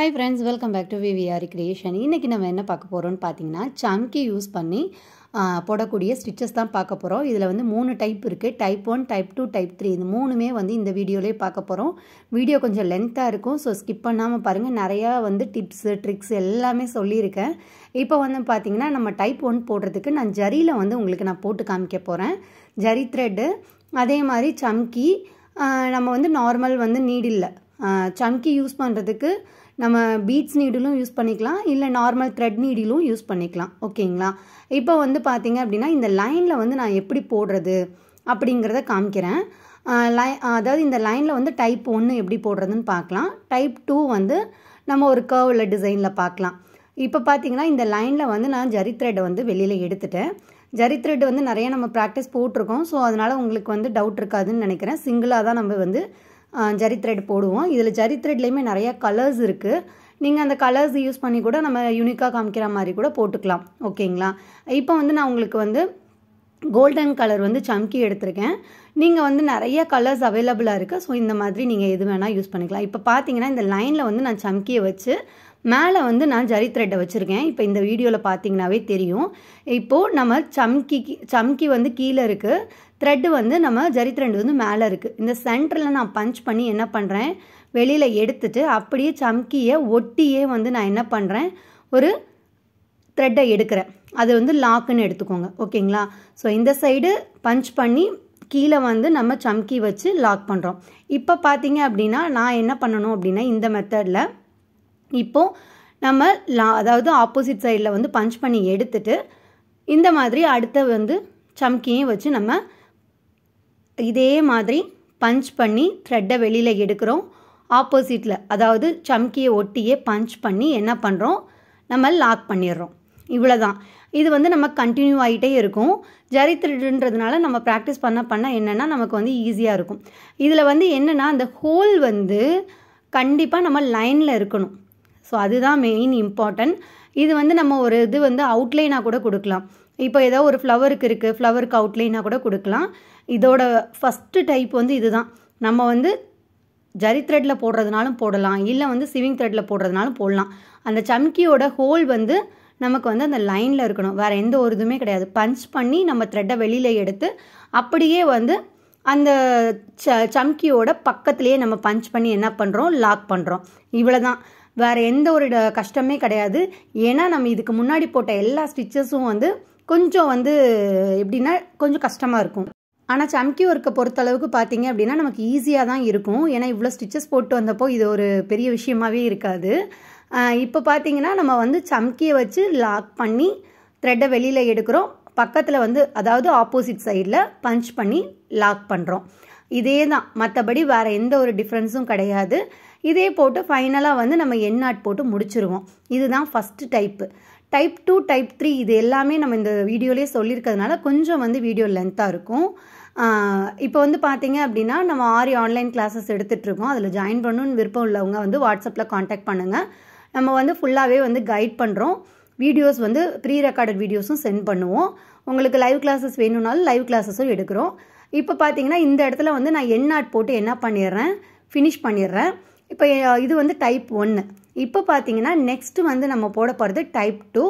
hi friends welcome back to VVR creation இன்றைக்கி நம்ம என்ன பார்க்க போகிறோம்னு பார்த்தீங்கன்னா சம்கி யூஸ் பண்ணி போடக்கூடிய ஸ்டிச்சஸ் தான் பார்க்க போகிறோம் இதில் வந்து மூணு டைப் இருக்குது type one type two type three இது மூணுமே வந்து இந்த வீடியோலேயே பார்க்க போகிறோம் வீடியோ கொஞ்சம் லென்த்தாக இருக்கும் ஸோ ஸ்கிப் பண்ணாமல் பாருங்கள் நிறையா வந்து டிப்ஸு ட்ரிக்ஸ் எல்லாமே சொல்லியிருக்கேன் இப்போ வந்து பார்த்திங்கன்னா நம்ம டைப் ஒன் போடுறதுக்கு நான் ஜரியில் வந்து உங்களுக்கு நான் போட்டு காமிக்க போகிறேன் ஜரி த்ரெட்டு அதே மாதிரி சம்கி நம்ம வந்து நார்மல் வந்து நீடில்லை சம்கி யூஸ் பண்ணுறதுக்கு நம்ம பீட்ஸ் நீடிலும் யூஸ் பண்ணிக்கலாம் இல்லை நார்மல் த்ரெட் நீடிலும் யூஸ் பண்ணிக்கலாம் ஓகேங்களா இப்போ வந்து பார்த்தீங்க அப்படின்னா இந்த லைனில் வந்து நான் எப்படி போடுறது அப்படிங்கிறத காமிக்கிறேன் லை அதாவது இந்த லைனில் வந்து டைப் ஒன்று எப்படி போடுறதுன்னு பார்க்கலாம் டைப் டூ வந்து நம்ம ஒரு கர்வில் டிசைனில் பார்க்கலாம் இப்போ பார்த்தீங்கன்னா இந்த லைனில் வந்து நான் ஜரி த்ரெட்டை வந்து வெளியில் எடுத்துட்டேன் ஜரி த்ரெட் வந்து நிறைய நம்ம ப்ராக்டிஸ் போட்டிருக்கோம் ஸோ அதனால் உங்களுக்கு வந்து டவுட் இருக்காதுன்னு நினைக்கிறேன் சிங்கிளாக தான் நம்ம வந்து ஜரி த்ரெட் போடுவோம் இதில் ஜரி த்ரெட்லேயுமே நிறையா கலர்ஸ் இருக்குது நீங்கள் அந்த கலர்ஸ் யூஸ் பண்ணி கூட நம்ம யூனிக்காக காமிக்கிற மாதிரி கூட போட்டுக்கலாம் ஓகேங்களா இப்போ வந்து நான் உங்களுக்கு வந்து கோல்டன் கலர் வந்து சம்கி எடுத்திருக்கேன் நீங்கள் வந்து நிறைய கலர்ஸ் அவைலபிளாக இருக்குது ஸோ இந்த மாதிரி நீங்கள் எது வேணால் யூஸ் பண்ணிக்கலாம் இப்போ பார்த்தீங்கன்னா இந்த லைனில் வந்து நான் சம்கியை வச்சு மேலே வந்து நான் ஜரி த்ரெட்டை வச்சுருக்கேன் இப்போ இந்த வீடியோவில் பார்த்தீங்கன்னாவே தெரியும் இப்போது நம்ம சம்கி சம்கி வந்து கீழே இருக்குது த்ரெட்டு வந்து நம்ம ஜரி த்ரெட் வந்து மேலே இருக்குது இந்த சென்டரில் நான் பஞ்ச் பண்ணி என்ன பண்ணுறேன் வெளியில் எடுத்துட்டு அப்படியே சம்கியை ஒட்டியே வந்து நான் என்ன பண்ணுறேன் ஒரு த்ரெட்டை எடுக்கிறேன் அது வந்து லாக்குன்னு எடுத்துக்கோங்க ஓகேங்களா ஸோ இந்த சைடு பஞ்ச் பண்ணி கீழே வந்து நம்ம சம்கி வச்சு லாக் பண்ணுறோம் இப்போ பார்த்தீங்க அப்படின்னா நான் என்ன பண்ணணும் அப்படின்னா இந்த மெத்தடில் இப்போது நம்ம லா அதாவது ஆப்போசிட் சைடில் வந்து பஞ்ச் பண்ணி எடுத்துட்டு இந்த மாதிரி அடுத்த வந்து சம்கியும் வச்சு நம்ம இதே மாதிரி பஞ்ச் பண்ணி த்ரெட்டை வெளியில் எடுக்கிறோம் ஆப்போசிட்டில் அதாவது சம்கியை ஒட்டியே பஞ்ச் பண்ணி என்ன பண்ணுறோம் நம்ம லாக் பண்ணிடுறோம் இவ்வளோ தான் இது வந்து நம்ம கண்டினியூ ஆகிட்டே இருக்கும் ஜரி த்ரெட்டுன்றதுனால நம்ம ப்ராக்டிஸ் பண்ண பண்ண என்னென்னா நமக்கு வந்து ஈஸியாக இருக்கும் இதில் வந்து என்னென்னா அந்த ஹோல் வந்து கண்டிப்பாக நம்ம லைனில் இருக்கணும் ஸோ அதுதான் மெயின் இம்பார்ட்டன்ட் இது வந்து நம்ம ஒரு இது வந்து அவுட்லைனாக கூட கொடுக்கலாம் இப்போ ஏதோ ஒரு ஃப்ளவருக்கு இருக்குது ஃப்ளவருக்கு அவுட்லைனாக கூட கொடுக்கலாம் இதோட ஃபஸ்ட்டு டைப் வந்து இதுதான் நம்ம வந்து ஜரி த்ரெட்டில் போடுறதுனாலும் போடலாம் இல்லை வந்து சிவிங் த்ரெட்டில் போடுறதுனாலும் போடலாம் அந்த சம்கியோட ஹோல் வந்து நமக்கு வந்து அந்த லைனில் இருக்கணும் வேறு எந்த ஒரு இதுவுமே கிடையாது பஞ்ச் பண்ணி நம்ம த்ரெட்டை வெளியில் எடுத்து அப்படியே வந்து அந்த ச சம்கியோட பக்கத்துலேயே நம்ம பஞ்ச் பண்ணி என்ன பண்ணுறோம் லாக் பண்ணுறோம் இவ்வளோ தான் வேறு எந்த ஒரு கஷ்டமே கிடையாது ஏன்னா நம்ம இதுக்கு முன்னாடி போட்ட எல்லா ஸ்டிச்சஸும் வந்து கொஞ்சம் வந்து எப்படின்னா கொஞ்சம் கஷ்டமாக இருக்கும் ஆனால் சம்கி ஒர்க்கை பொறுத்தளவுக்கு பார்த்தீங்க அப்படின்னா நமக்கு ஈஸியாக தான் இருக்கும் ஏன்னா இவ்வளோ ஸ்டிச்சஸ் போட்டு வந்தப்போ இது ஒரு பெரிய விஷயமாகவே இருக்காது இப்போ பார்த்தீங்கன்னா நம்ம வந்து சம்கியை வச்சு லாக் பண்ணி த்ரெட்டை வெளியில் எடுக்கிறோம் பக்கத்தில் வந்து அதாவது ஆப்போசிட் சைடில் பஞ்ச் பண்ணி லாக் பண்ணுறோம் இதே தான் மற்றபடி வேறு எந்த ஒரு டிஃப்ரென்ஸும் கிடையாது இதே போட்டு ஃபைனலாக வந்து நம்ம என் போட்டு முடிச்சிருவோம் இதுதான் first type type two type three இது எல்லாமே நம்ம இந்த வீடியோலேயே சொல்லியிருக்கிறதுனால கொஞ்சம் வந்து வீடியோ லென்த்தாக இருக்கும் இப்போ வந்து பார்த்தீங்க அப்படின்னா நம்ம ஆரி ஆன்லைன் கிளாஸஸ் எடுத்துகிட்ருக்கோம் அதில் ஜாயின் பண்ணணும்னு விருப்பம் உள்ளவங்க வந்து வாட்ஸ்அப்பில் காண்டாக்ட் பண்ணுங்கள் நம்ம வந்து ஃபுல்லாகவே வந்து கைட் பண்ணுறோம் வீடியோஸ் வந்து ப்ரீ ரெக்கார்டட் வீடியோஸும் சென்ட் பண்ணுவோம் உங்களுக்கு லைவ் கிளாஸஸ் வேணும்னாலும் லைவ் கிளாஸஸும் எடுக்கிறோம் இப்போ பார்த்தீங்கன்னா இந்த இடத்துல வந்து நான் என் போட்டு என்ன பண்ணிடுறேன் ஃபினிஷ் பண்ணிடுறேன் இப்போ இது வந்து டைப் ஒன்று இப்போ பார்த்தீங்கன்னா நெக்ஸ்ட்டு வந்து நம்ம போட போகிறது டைப் டூ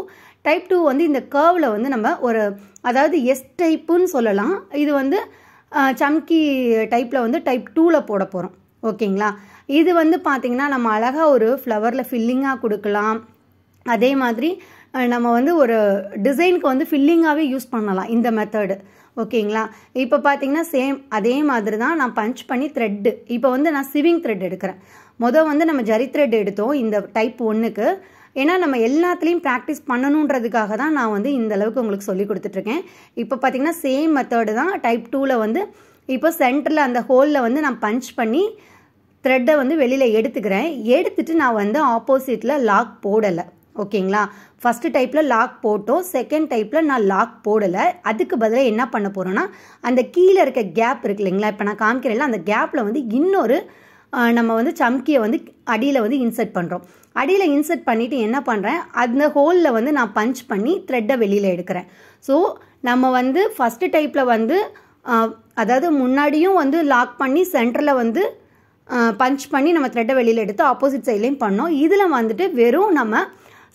டைப் டூ வந்து இந்த கேர்வில் வந்து நம்ம ஒரு அதாவது எஸ் டைப்புன்னு சொல்லலாம் இது வந்து சம்கி டைப்பில் வந்து டைப் டூவில் போட போகிறோம் ஓகேங்களா இது வந்து பார்த்திங்கன்னா நம்ம அழகாக ஒரு ஃப்ளவரில் ஃபில்லிங்காக கொடுக்கலாம் அதே மாதிரி நம்ம வந்து ஒரு டிசைனுக்கு வந்து ஃபில்லிங்காகவே யூஸ் பண்ணலாம் இந்த மெத்தடு ஓகேங்களா இப்போ பார்த்தீங்கன்னா சேம் அதே மாதிரி தான் நான் பஞ்ச் பண்ணி த்ரெட்டு இப்போ வந்து நான் சிவிங் த்ரெட் எடுக்கிறேன் மொதல் வந்து நம்ம ஜரி த்ரெட் எடுத்தோம் இந்த டைப் ஒன்றுக்கு ஏன்னா நம்ம எல்லாத்துலேயும் ப்ராக்டிஸ் பண்ணணுன்றதுக்காக தான் நான் வந்து இந்த அளவுக்கு உங்களுக்கு சொல்லி கொடுத்துட்ருக்கேன் இப்போ பார்த்தீங்கன்னா சேம் மெத்தடு தான் டைப் டூவில் வந்து இப்போ சென்டரில் அந்த ஹோலில் வந்து நான் பஞ்ச் பண்ணி த்ரெட்டை வந்து வெளியில் எடுத்துக்கிறேன் எடுத்துட்டு நான் வந்து ஆப்போசிட்டில் லாக் போடலை ஓகேங்களா ஃபஸ்ட்டு டைப்பில் லாக் போட்டோம் செகண்ட் டைப்பில் நான் லாக் போடலை அதுக்கு பதிலாக என்ன பண்ண போகிறோன்னா அந்த கீழே இருக்க கேப் இருக்கு இல்லைங்களா இப்போ நான் காமிக்கிறேன்ல அந்த கேப்பில் வந்து இன்னொரு நம்ம வந்து சம்கியை வந்து அடியில் வந்து இன்சர்ட் பண்ணுறோம் அடியில் இன்சர்ட் பண்ணிவிட்டு என்ன பண்ணுறேன் அந்த ஹோலில் வந்து நான் பஞ்ச் பண்ணி த்ரெட்டை வெளியில் எடுக்கிறேன் ஸோ நம்ம வந்து ஃபஸ்ட்டு டைப்பில் வந்து அதாவது முன்னாடியும் வந்து லாக் பண்ணி சென்டரில் வந்து பஞ்ச் பண்ணி நம்ம த்ரெட்டை வெளியில் எடுத்து ஆப்போசிட் சைட்லேயும் பண்ணோம் இதில் வந்துட்டு வெறும் நம்ம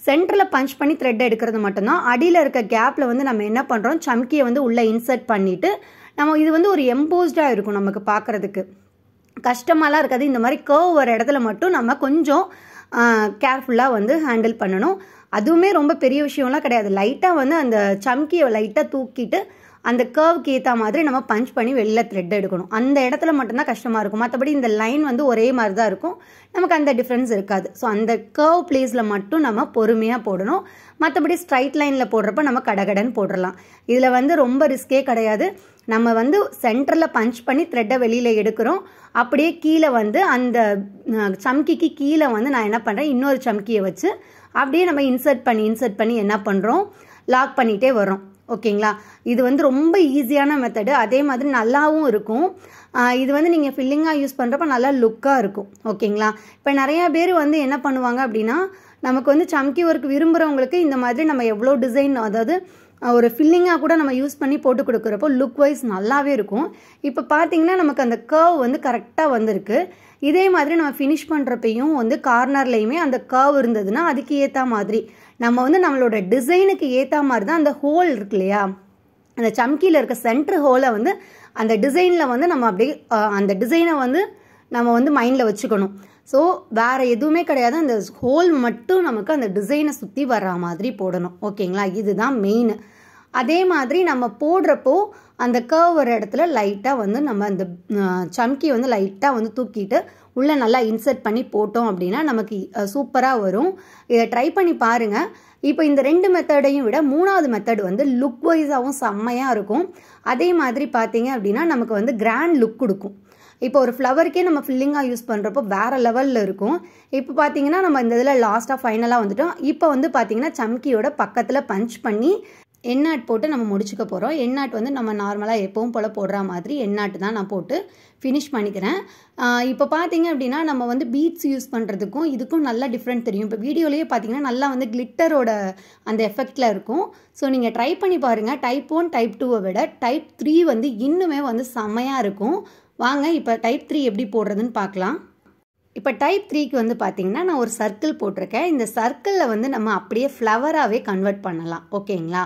சென்டரில் பஞ்ச் பண்ணி த்ரெட் எடுக்கிறது மட்டும்தான் அடியில் இருக்க கேப்பில் வந்து நம்ம என்ன பண்ணுறோம் சம்கியை வந்து உள்ளே இன்சர்ட் பண்ணிவிட்டு நம்ம இது வந்து ஒரு எம்போஸ்டாக இருக்கும் நமக்கு பார்க்குறதுக்கு கஷ்டமாலாம் இருக்காது இந்த மாதிரி கர்வ் வர இடத்துல மட்டும் நம்ம கொஞ்சம் கேர்ஃபுல்லாக வந்து ஹேண்டில் பண்ணணும் அதுவுமே ரொம்ப பெரிய விஷயம்லாம் கிடையாது லைட்டாக வந்து அந்த சம்கியை லைட்டாக தூக்கிட்டு அந்த கேர்வுக்கு ஏற்ற மாதிரி நம்ம பஞ்ச் பண்ணி வெளியில் த்ரெட் எடுக்கணும் அந்த இடத்துல மட்டும்தான் கஷ்டமாக இருக்கும் மற்றபடி இந்த லைன் வந்து ஒரே மாதிரி தான் இருக்கும் நமக்கு அந்த டிஃப்ரென்ஸ் இருக்காது ஸோ அந்த கேர்வ் பிளேஸில் மட்டும் நம்ம பொறுமையாக போடணும் மற்றபடி ஸ்ட்ரைட் லைனில் போடுறப்ப நம்ம கடகடன் போடலாம் இதில் வந்து ரொம்ப ரிஸ்கே கிடையாது நம்ம வந்து சென்டரில் பஞ்ச் பண்ணி த்ரெட்டை வெளியில் எடுக்கிறோம் அப்படியே கீழே வந்து அந்த சம்கிக்கு கீழே வந்து நான் என்ன பண்ணுறேன் இன்னொரு சம்கியை வச்சு அப்படியே நம்ம இன்சர்ட் பண்ணி இன்சர்ட் பண்ணி என்ன பண்ணுறோம் லாக் பண்ணிகிட்டே வரோம் ஓகேங்களா இது வந்து ரொம்ப ஈஸியான மெத்தடு அதே மாதிரி நல்லாவும் இருக்கும் இது வந்து நீங்கள் ஃபில்லிங்காக யூஸ் பண்ணுறப்ப நல்லா லுக்காக இருக்கும் ஓகேங்களா இப்போ நிறையா பேர் வந்து என்ன பண்ணுவாங்க அப்படின்னா நமக்கு வந்து சம்கி ஒர்க் விரும்புகிறவங்களுக்கு இந்த மாதிரி நம்ம எவ்வளோ டிசைன் அதாவது ஒரு ஃபில்லிங்காக கூட நம்ம யூஸ் பண்ணி போட்டு கொடுக்குறப்போ லுக் வைஸ் நல்லாவே இருக்கும் இப்போ பார்த்தீங்கன்னா நமக்கு அந்த கர்வ் வந்து கரெக்டாக வந்திருக்கு இதே மாதிரி நம்ம ஃபினிஷ் பண்ணுறப்பையும் வந்து கார்னர்லேயுமே அந்த கர்வ் இருந்ததுன்னா அதுக்கு ஏற்ற மாதிரி நம்ம வந்து நம்மளோட டிசைனுக்கு ஏற்ற மாதிரி தான் அந்த ஹோல் இருக்கு இல்லையா அந்த சம்கியில் இருக்க சென்ட்ரு ஹோலை வந்து அந்த டிசைனில் வந்து நம்ம அப்படியே அந்த டிசைனை வந்து நம்ம வந்து மைண்டில் வச்சுக்கணும் ஸோ வேறு எதுவுமே கிடையாது அந்த ஹோல் மட்டும் நமக்கு அந்த டிசைனை சுற்றி வர்ற மாதிரி போடணும் ஓகேங்களா இதுதான் மெயின் அதே மாதிரி நம்ம போடுறப்போ அந்த கர்வ் வர இடத்துல லைட்டாக வந்து நம்ம அந்த சம்கி வந்து லைட்டாக வந்து தூக்கிட்டு உள்ளே நல்லா இன்சர்ட் பண்ணி போட்டோம் அப்படின்னா நமக்கு சூப்பராக வரும் இதை ட்ரை பண்ணி பாருங்கள் இப்போ இந்த ரெண்டு மெத்தடையும் விட மூணாவது மெத்தட் வந்து லுக் வைஸாகவும் செம்மையாக இருக்கும் அதே மாதிரி பார்த்தீங்க அப்படின்னா நமக்கு வந்து கிராண்ட் லுக் கொடுக்கும் இப்போ ஒரு ஃப்ளவருக்கே நம்ம ஃபில்லிங்காக யூஸ் பண்ணுறப்போ வேறு லெவலில் இருக்கும் இப்போ பார்த்தீங்கன்னா நம்ம இந்த இதில் லாஸ்ட்டாக ஃபைனலாக வந்துட்டோம் இப்போ வந்து பார்த்தீங்கன்னா சம்கியோட பக்கத்தில் பஞ்ச் பண்ணி எண்ணாட் போட்டு நம்ம முடிச்சுக்க போகிறோம் எண்ணாட் வந்து நம்ம நார்மலாக எப்பவும் போல் போடுற மாதிரி எண்ணாட்டு தான் நான் போட்டு ஃபினிஷ் பண்ணிக்கிறேன் இப்போ பார்த்தீங்க அப்படின்னா நம்ம வந்து பீட்ஸ் யூஸ் பண்ணுறதுக்கும் இதுக்கும் நல்லா டிஃப்ரெண்ட் தெரியும் இப்போ வீடியோலேயே பார்த்தீங்கன்னா நல்லா வந்து கிளிட்டரோட அந்த எஃபெக்டில் இருக்கும் ஸோ நீங்கள் ட்ரை பண்ணி பாருங்கள் டைப் ஒன் டைப் டூவை விட டைப் த்ரீ வந்து இன்னுமே வந்து செம்மையாக இருக்கும் வாங்க இப்போ டைப் த்ரீ எப்படி போடுறதுன்னு பார்க்கலாம் இப்போ டைப் த்ரீக்கு வந்து பார்த்திங்கன்னா நான் ஒரு சர்க்கிள் போட்டிருக்கேன் இந்த சர்க்கிளில் வந்து நம்ம அப்படியே ஃப்ளவராகவே கன்வெர்ட் பண்ணலாம் ஓகேங்களா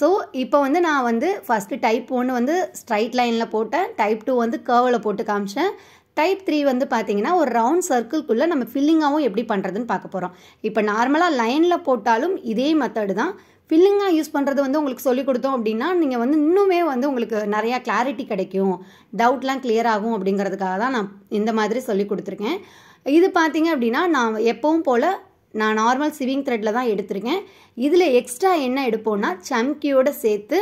ஸோ இப்போ வந்து நான் வந்து ஃபஸ்ட்டு டைப் ஒன்று வந்து ஸ்ட்ரைட் லைனில் போட்டேன் டைப் டூ வந்து கேர்வில் போட்டு காமிச்சேன் டைப் த்ரீ வந்து பார்த்தீங்கன்னா ஒரு ரவுண்ட் சர்க்கிள்குள்ளே நம்ம ஃபில்லிங்காகவும் எப்படி பண்ணுறதுன்னு பார்க்க போகிறோம் இப்போ நார்மலாக லைனில் போட்டாலும் இதே மெத்தடு தான் ஃபில்லிங்காக யூஸ் பண்ணுறது வந்து உங்களுக்கு சொல்லிக் கொடுத்தோம் அப்படின்னா நீங்கள் வந்து இன்னுமே வந்து உங்களுக்கு நிறையா கிளாரிட்டி கிடைக்கும் டவுட்லாம் கிளியர் ஆகும் அப்படிங்கிறதுக்காக தான் நான் இந்த மாதிரி சொல்லி கொடுத்துருக்கேன் இது பார்த்தீங்க அப்படின்னா நான் எப்பவும் போல் நான் நார்மல் சிவிங் த்ரெட்டில் தான் எடுத்திருக்கேன் இதில் எக்ஸ்ட்ரா என்ன எடுப்போம்னா சம்கியோடு சேர்த்து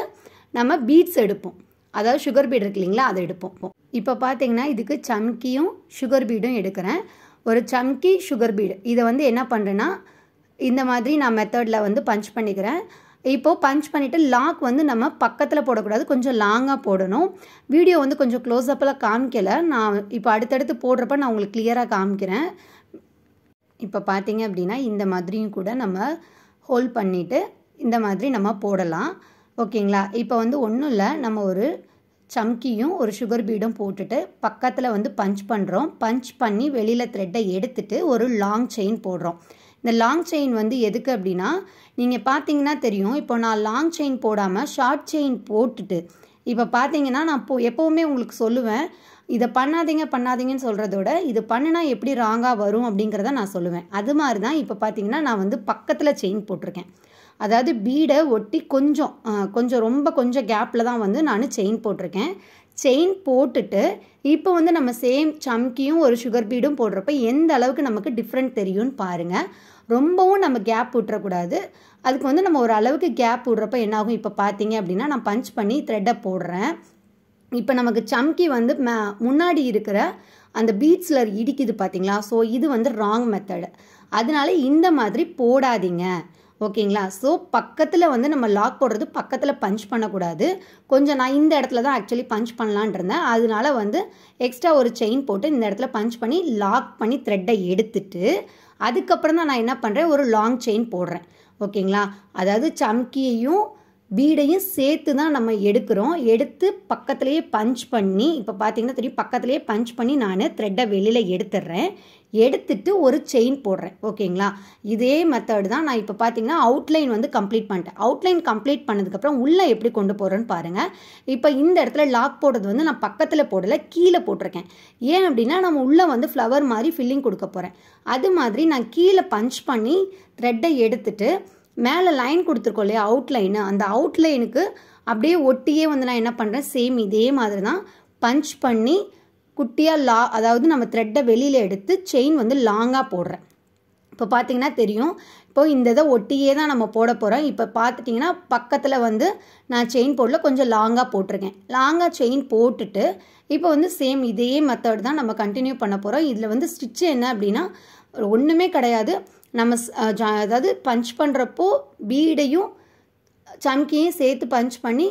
நம்ம பீட்ஸ் எடுப்போம் அதாவது சுகர் பீட் இருக்கு இல்லைங்களா அதை எடுப்போம் இப்போ பார்த்தீங்கன்னா இதுக்கு சம்கியும் சுகர் பீடும் எடுக்கிறேன் ஒரு சம்கி சுகர் பீடு இதை வந்து என்ன பண்ணுறேன்னா இந்த மாதிரி நான் மெத்தடில் வந்து பஞ்ச் பண்ணிக்கிறேன் இப்போது பஞ்ச் பண்ணிவிட்டு லாக் வந்து நம்ம பக்கத்தில் போடக்கூடாது கொஞ்சம் லாங்காக போடணும் வீடியோ வந்து கொஞ்சம் க்ளோஸ்அப்பில் காமிக்கலை நான் இப்போ அடுத்தடுத்து போடுறப்ப நான் உங்களுக்கு கிளியராக காமிக்கிறேன் இப்போ பார்த்தீங்க அப்படின்னா இந்த மாதிரியும் கூட நம்ம ஹோல்ட் பண்ணிவிட்டு இந்த மாதிரி நம்ம போடலாம் ஓகேங்களா இப்போ வந்து ஒன்றும் இல்லை நம்ம ஒரு சம்கியும் ஒரு சுகர் பீடும் போட்டுட்டு பக்கத்தில் வந்து பஞ்ச் பண்ணுறோம் பஞ்ச் பண்ணி வெளியில் த்ரெட்டை எடுத்துட்டு ஒரு லாங் செயின் போடுறோம் இந்த லாங் செயின் வந்து எதுக்கு அப்படின்னா நீங்கள் பார்த்தீங்கன்னா தெரியும் இப்போ நான் லாங் செயின் போடாமல் ஷார்ட் செயின் போட்டுட்டு இப்போ பார்த்தீங்கன்னா நான் போ எப்போவுமே உங்களுக்கு சொல்லுவேன் இதை பண்ணாதீங்க பண்ணாதீங்கன்னு சொல்கிறதோட இது பண்ணினா எப்படி ராங்காக வரும் அப்படிங்கிறத நான் சொல்லுவேன் அது மாதிரி தான் இப்போ பார்த்தீங்கன்னா நான் வந்து பக்கத்தில் செயின் போட்டிருக்கேன் அதாவது பீடை ஒட்டி கொஞ்சம் கொஞ்சம் ரொம்ப கொஞ்சம் கேப்பில் தான் வந்து நான் செயின் போட்டிருக்கேன் செயின் போட்டுட்டு இப்போ வந்து நம்ம சேம் சம்கியும் ஒரு சுகர் பீடும் போடுறப்ப எந்த அளவுக்கு நமக்கு டிஃப்ரெண்ட் தெரியும்னு பாருங்கள் ரொம்பவும் நம்ம கேப் விட்டுறக்கூடாது அதுக்கு வந்து நம்ம ஒரு அளவுக்கு கேப் விடுறப்ப என்னாகும் இப்போ பார்த்தீங்க அப்படின்னா நான் பஞ்ச் பண்ணி த்ரெட்டை போடுறேன் இப்போ நமக்கு சம்கி வந்து முன்னாடி இருக்கிற அந்த பீட்ஸில் இடிக்குது பார்த்தீங்களா ஸோ இது வந்து ராங் மெத்தடு அதனால இந்த மாதிரி போடாதீங்க ஓகேங்களா ஸோ பக்கத்தில் வந்து நம்ம லாக் போடுறது பக்கத்தில் பஞ்ச் பண்ணக்கூடாது கொஞ்சம் நான் இந்த இடத்துல தான் ஆக்சுவலி பஞ்ச் பண்ணலான் இருந்தேன் அதனால வந்து எக்ஸ்ட்ரா ஒரு செயின் போட்டு இந்த இடத்துல பஞ்ச் பண்ணி லாக் பண்ணி த்ரெட்டை எடுத்துட்டு அதுக்கப்புறம் தான் நான் என்ன பண்ணுறேன் ஒரு லாங் செயின் போடுறேன் ஓகேங்களா அதாவது சம்கியையும் வீடையும் சேர்த்து தான் நம்ம எடுக்கிறோம் எடுத்து பக்கத்துலேயே பஞ்ச் பண்ணி இப்போ பார்த்தீங்கன்னா தெரியும் பக்கத்துலேயே பஞ்ச் பண்ணி நான் த்ரெட்டை வெளியில் எடுத்துடுறேன் எடுத்துட்டு ஒரு செயின் போடுறேன் ஓகேங்களா இதே மெத்தடு தான் நான் இப்போ பார்த்தீங்கன்னா அவுட்லைன் வந்து கம்ப்ளீட் பண்ணிட்டேன் அவுட்லைன் கம்ப்ளீட் பண்ணதுக்கப்புறம் உள்ளே எப்படி கொண்டு போகிறேன்னு பாருங்கள் இப்போ இந்த இடத்துல லாக் போடுறது வந்து நான் பக்கத்தில் போடலை கீழே போட்டிருக்கேன் ஏன் அப்படின்னா நம்ம உள்ளே வந்து ஃப்ளவர் மாதிரி ஃபில்லிங் கொடுக்க போகிறேன் அது மாதிரி நான் கீழே பஞ்ச் பண்ணி த்ரெட்டை எடுத்துட்டு மேலே லைன் கொடுத்துருக்கோம் இல்லையா அவுட்லைனு அந்த அவுட்லைனுக்கு அப்படியே ஒட்டியே வந்து நான் என்ன பண்ணுறேன் சேம் இதே மாதிரி தான் பஞ்ச் பண்ணி குட்டியாக லா அதாவது நம்ம த்ரெட்டை வெளியில் எடுத்து செயின் வந்து லாங்காக போடுறேன் இப்போ பார்த்தீங்கன்னா தெரியும் இப்போ இந்த இதை ஒட்டியே தான் நம்ம போட போகிறோம் இப்போ பார்த்துட்டிங்கன்னா பக்கத்தில் வந்து நான் செயின் போடல கொஞ்சம் லாங்காக போட்டிருக்கேன் லாங்காக செயின் போட்டுட்டு இப்போ வந்து சேம் இதே மெத்தட் தான் நம்ம கண்டினியூ பண்ண போகிறோம் இதில் வந்து ஸ்டிச்சு என்ன அப்படின்னா ஒன்றுமே கிடையாது நம்ம ஜா அதாவது பஞ்ச் பண்ணுறப்போ பீடையும் சம்கியும் சேர்த்து பஞ்ச் பண்ணி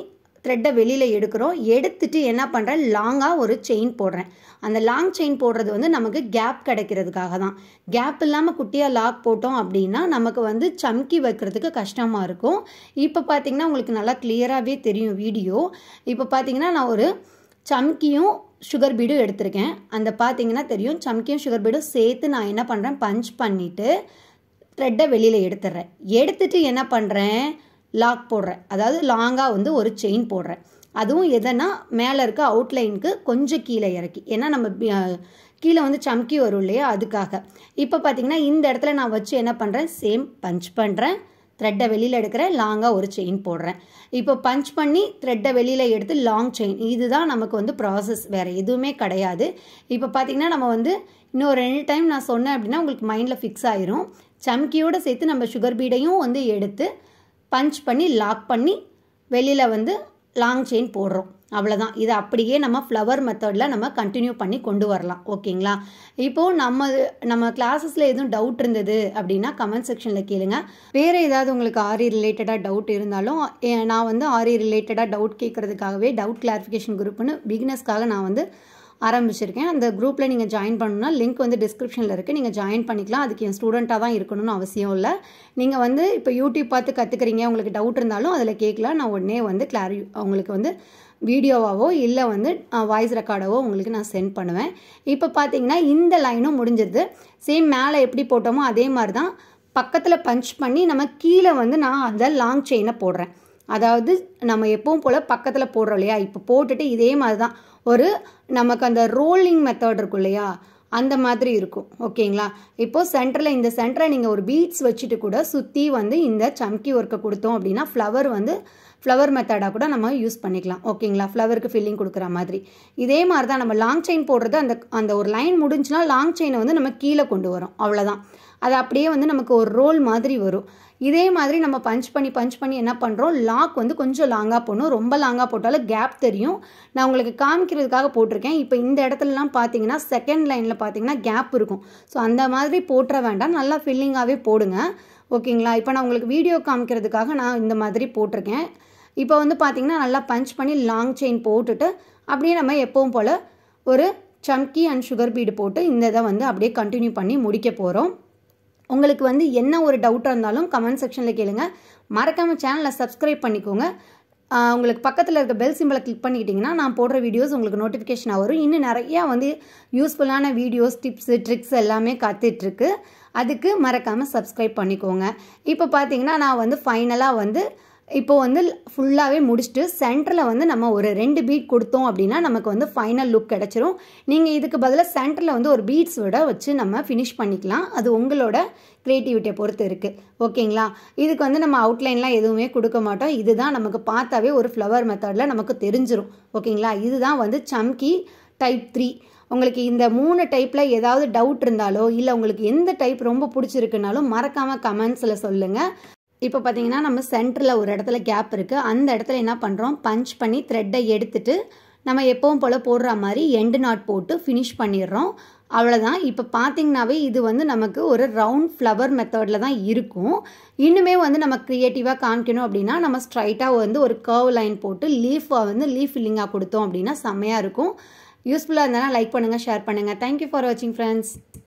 த்ரெட்டை வெளியில் எடுக்கிறோம் எடுத்துட்டு என்ன பண்ணுறேன் லாங்காக ஒரு செயின் போடுறேன் அந்த லாங் செயின் போடுறது வந்து நமக்கு கேப் கிடைக்கிறதுக்காக தான் கேப் இல்லாமல் குட்டியாக லாக் போட்டோம் அப்படின்னா நமக்கு வந்து சம்கி வைக்கிறதுக்கு கஷ்டமாக இருக்கும் இப்போ பார்த்திங்கன்னா உங்களுக்கு நல்லா கிளியராகவே தெரியும் வீடியோ இப்போ பார்த்தீங்கன்னா நான் ஒரு சம்கியும் சுகர் பீடும் எடுத்திருக்கேன் அந்த பார்த்தீங்கன்னா தெரியும் சம்கியும் சுகர் பீடும் சேர்த்து நான் என்ன பண்ணுறேன் பஞ்ச் பண்ணிவிட்டு த்ரெட்டை வெளியில் எடுத்துடுறேன் எடுத்துட்டு என்ன பண்ணுறேன் லாக் போடுறேன் அதாவது லாங்காக வந்து ஒரு செயின் போடுறேன் அதுவும் எதனா மேலே இருக்க அவுட்லைனுக்கு கொஞ்சம் கீழே இறக்கி ஏன்னா நம்ம கீழே வந்து சம்கி வரும் இல்லையா அதுக்காக இப்போ பார்த்திங்கன்னா இந்த இடத்துல நான் வச்சு என்ன பண்ணுறேன் சேம் பஞ்ச் பண்ணுறேன் த்ரெட்டை வெளியில் எடுக்கிறேன் லாங்காக ஒரு செயின் போடுறேன் இப்போ பஞ்ச் பண்ணி த்ரெட்டை வெளியில் எடுத்து லாங் செயின் இதுதான் நமக்கு வந்து ப்ராசஸ் வேறு எதுவுமே கிடையாது இப்போ பார்த்திங்கன்னா நம்ம வந்து இன்னும் ரெண்டு டைம் நான் சொன்னேன் அப்படின்னா உங்களுக்கு மைண்டில் ஃபிக்ஸ் ஆயிரும் சம்கியோடு சேர்த்து நம்ம சுகர் பீடையும் வந்து எடுத்து பஞ்ச் பண்ணி லாக் பண்ணி வெளியில் வந்து லாங் செயின் போடுறோம் அவ்வளோதான் இதை அப்படியே நம்ம ஃப்ளவர் மெத்தடில் நம்ம கண்டினியூ பண்ணி கொண்டு வரலாம் ஓகேங்களா இப்போது நம்ம நம்ம கிளாஸஸில் எதுவும் டவுட் இருந்தது அப்படின்னா கமெண்ட் செக்ஷனில் கேளுங்க வேறு ஏதாவது உங்களுக்கு ஆரி ரிலேட்டடாக டவுட் இருந்தாலும் நான் வந்து ஆரி ரிலேட்டடாக டவுட் கேட்குறதுக்காகவே டவுட் கிளாரிஃபிகேஷன் குரூப்னு பிகினஸ்க்காக நான் வந்து ஆரம்பிச்சிருக்கேன் அந்த குரூப்பில் நீங்கள் ஜாயின் பண்ணணும்னா லிங்க் வந்து டிஸ்கிரிப்ஷனில் இருக்குது நீங்கள் ஜாயின் பண்ணிக்கலாம் அதுக்கு என் ஸ்டூடெண்ட்டாக தான் இருக்கணும்னு அவசியம் இல்லை நீங்கள் வந்து இப்போ யூடியூப் பார்த்து கற்றுக்குறீங்க உங்களுக்கு டவுட் இருந்தாலும் அதில் கேட்கலாம் நான் உடனே வந்து கிளாரி உங்களுக்கு வந்து வீடியோவாகவோ இல்லை வந்து வாய்ஸ் ரெக்கார்டாவோ உங்களுக்கு நான் சென்ட் பண்ணுவேன் இப்போ பார்த்தீங்கன்னா இந்த லைனும் முடிஞ்சிருது சேம் மேலே எப்படி போட்டோமோ அதே மாதிரி தான் பக்கத்தில் பஞ்ச் பண்ணி நம்ம கீழே வந்து நான் அந்த லாங் செயினை போடுறேன் அதாவது நம்ம எப்பவும் போல் பக்கத்தில் போடுறோம் இல்லையா இப்போ போட்டுட்டு இதே மாதிரி தான் ஒரு நமக்கு அந்த ரோலிங் மெத்தட் இருக்கும் இல்லையா அந்த மாதிரி இருக்கும் ஓகேங்களா இப்போது சென்டரில் இந்த சென்டரை நீங்கள் ஒரு பீட்ஸ் வச்சுட்டு கூட சுற்றி வந்து இந்த சம்கி ஒர்க்கை கொடுத்தோம் அப்படின்னா ஃப்ளவர் வந்து ஃப்ளவர் மெத்தடாக கூட நம்ம யூஸ் பண்ணிக்கலாம் ஓகேங்களா ஃப்ளவருக்கு ஃபில்லிங் கொடுக்குற மாதிரி இதே மாதிரி தான் நம்ம லாங் செயின் போடுறது அந்த அந்த ஒரு லைன் முடிஞ்சுனா லாங் செயினை வந்து நம்ம கீழே கொண்டு வரோம் அவ்வளோதான் அது அப்படியே வந்து நமக்கு ஒரு ரோல் மாதிரி வரும் இதே மாதிரி நம்ம பஞ்ச் பண்ணி பஞ்ச் பண்ணி என்ன பண்ணுறோம் லாக் வந்து கொஞ்சம் லாங்காக போடணும் ரொம்ப லாங்காக போட்டாலும் கேப் தெரியும் நான் உங்களுக்கு காமிக்கிறதுக்காக போட்டிருக்கேன் இப்போ இந்த இடத்துலலாம் பார்த்தீங்கன்னா செகண்ட் லைனில் பார்த்தீங்கன்னா கேப் இருக்கும் ஸோ அந்த மாதிரி போட்டுற வேண்டாம் நல்லா ஃபில்லிங்காகவே போடுங்க ஓகேங்களா இப்போ நான் உங்களுக்கு வீடியோ காமிக்கிறதுக்காக நான் இந்த மாதிரி போட்டிருக்கேன் இப்போ வந்து பார்த்திங்கன்னா நல்லா பஞ்ச் பண்ணி லாங் செயின் போட்டுட்டு அப்படியே நம்ம எப்பவும் போல் ஒரு சம்கி அண்ட் சுகர் பீடு போட்டு இந்த இதை வந்து அப்படியே கண்டினியூ பண்ணி முடிக்க போகிறோம் உங்களுக்கு வந்து என்ன ஒரு டவுட்டாக இருந்தாலும் கமெண்ட் செக்ஷனில் கேளுங்க மறக்காமல் சேனலை சப்ஸ்கிரைப் பண்ணிக்கோங்க உங்களுக்கு பக்கத்தில் இருக்க பெல் சிம்பிளை கிளிக் பண்ணிக்கிட்டிங்கன்னா நான் போடுற வீடியோஸ் உங்களுக்கு நோட்டிஃபிகேஷனாக வரும் இன்னும் நிறையா வந்து யூஸ்ஃபுல்லான வீடியோஸ் டிப்ஸு ட்ரிக்ஸ் எல்லாமே காத்துட்ருக்கு அதுக்கு மறக்காமல் சப்ஸ்கிரைப் பண்ணிக்கோங்க இப்போ பார்த்தீங்கன்னா நான் வந்து ஃபைனலாக வந்து இப்போ வந்து ஃபுல்லாகவே முடிச்சுட்டு சென்டரில் வந்து நம்ம ஒரு ரெண்டு பீட் கொடுத்தோம் அப்படின்னா நமக்கு வந்து ஃபைனல் லுக் கிடச்சிரும் நீங்கள் இதுக்கு பதிலாக சென்டரில் வந்து ஒரு பீட்ஸ் விட வச்சு நம்ம ஃபினிஷ் பண்ணிக்கலாம் அது உங்களோட க்ரியேட்டிவிட்டியை பொறுத்து இருக்குது ஓகேங்களா இதுக்கு வந்து நம்ம அவுட்லைன்லாம் எதுவுமே கொடுக்க மாட்டோம் இதுதான் நமக்கு பார்த்தாவே ஒரு ஃப்ளவர் மெத்தடில் நமக்கு தெரிஞ்சிடும் ஓகேங்களா இதுதான் வந்து சம்கி டைப் த்ரீ உங்களுக்கு இந்த மூணு டைப்பில் ஏதாவது டவுட் இருந்தாலோ இல்லை உங்களுக்கு எந்த டைப் ரொம்ப பிடிச்சிருக்குனாலும் மறக்காமல் கமெண்ட்ஸில் சொல்லுங்கள் இப்போ பார்த்தீங்கன்னா நம்ம சென்டரில் ஒரு இடத்துல கேப் இருக்குது அந்த இடத்துல என்ன பண்ணுறோம் பஞ்ச் பண்ணி த்ரெட்டை எடுத்துட்டு நம்ம எப்பவும் போல் போடுற மாதிரி எண்டு நாட் போட்டு ஃபினிஷ் பண்ணிடுறோம் அவ்வளோதான் இப்போ பார்த்திங்கனாவே இது வந்து நமக்கு ஒரு ரவுண்ட் ஃப்ளவர் மெத்தடில் தான் இருக்கும் இன்னுமே வந்து நம்ம க்ரியேட்டிவாக காமிக்கணும் அப்படின்னா நம்ம ஸ்ட்ரைட்டாக வந்து ஒரு கர்வ் லைன் போட்டு லீஃபாக வந்து லீஃப் ஃபில்லிங்காக கொடுத்தோம் அப்படின்னா செம்மையாக இருக்கும் யூஸ்ஃபுல்லாக இருந்தாலும் லைக் பண்ணுங்கள் ஷேர் பண்ணுங்கள் தேங்க்யூ ஃபார் வாட்சிங் ஃப்ரெண்ட்ஸ்